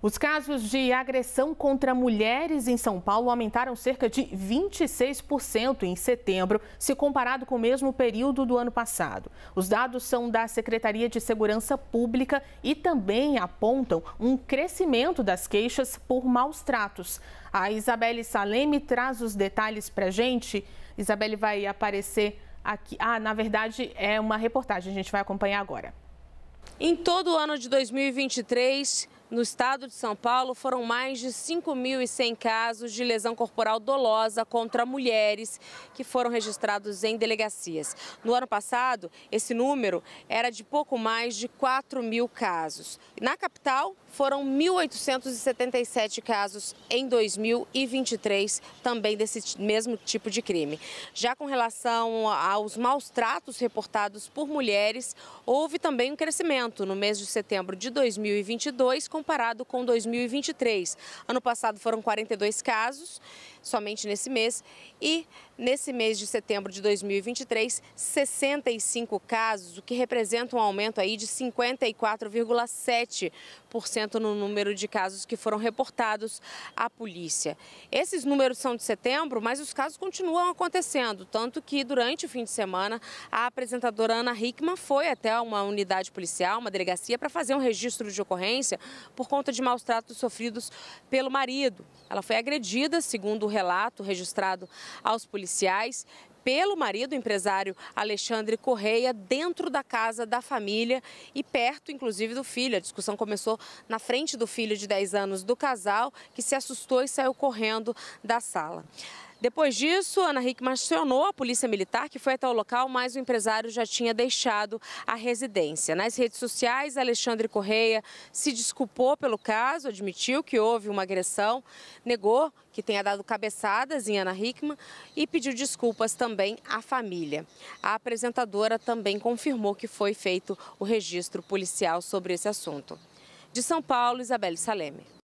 Os casos de agressão contra mulheres em São Paulo aumentaram cerca de 26% em setembro, se comparado com o mesmo período do ano passado. Os dados são da Secretaria de Segurança Pública e também apontam um crescimento das queixas por maus tratos. A Isabelle Salem traz os detalhes para a gente. Isabelle vai aparecer aqui. Ah, na verdade, é uma reportagem, a gente vai acompanhar agora. Em todo o ano de 2023. No estado de São Paulo, foram mais de 5.100 casos de lesão corporal dolosa contra mulheres que foram registrados em delegacias. No ano passado, esse número era de pouco mais de 4 mil casos. Na capital, foram 1.877 casos em 2023, também desse mesmo tipo de crime. Já com relação aos maus tratos reportados por mulheres, houve também um crescimento no mês de setembro de 2022, comparado com 2023. Ano passado foram 42 casos somente nesse mês. E nesse mês de setembro de 2023, 65 casos, o que representa um aumento aí de 54,7% no número de casos que foram reportados à polícia. Esses números são de setembro, mas os casos continuam acontecendo, tanto que durante o fim de semana a apresentadora Ana Hickman foi até uma unidade policial, uma delegacia, para fazer um registro de ocorrência por conta de maus tratos sofridos pelo marido. Ela foi agredida, segundo o relato registrado aos policiais pelo marido, empresário Alexandre Correia, dentro da casa da família e perto, inclusive, do filho. A discussão começou na frente do filho de 10 anos do casal, que se assustou e saiu correndo da sala. Depois disso, Ana Hickman acionou a polícia militar, que foi até o local, mas o empresário já tinha deixado a residência. Nas redes sociais, Alexandre Correia se desculpou pelo caso, admitiu que houve uma agressão, negou que tenha dado cabeçadas em Ana Hickman e pediu desculpas também à família. A apresentadora também confirmou que foi feito o registro policial sobre esse assunto. De São Paulo, Isabelle Saleme.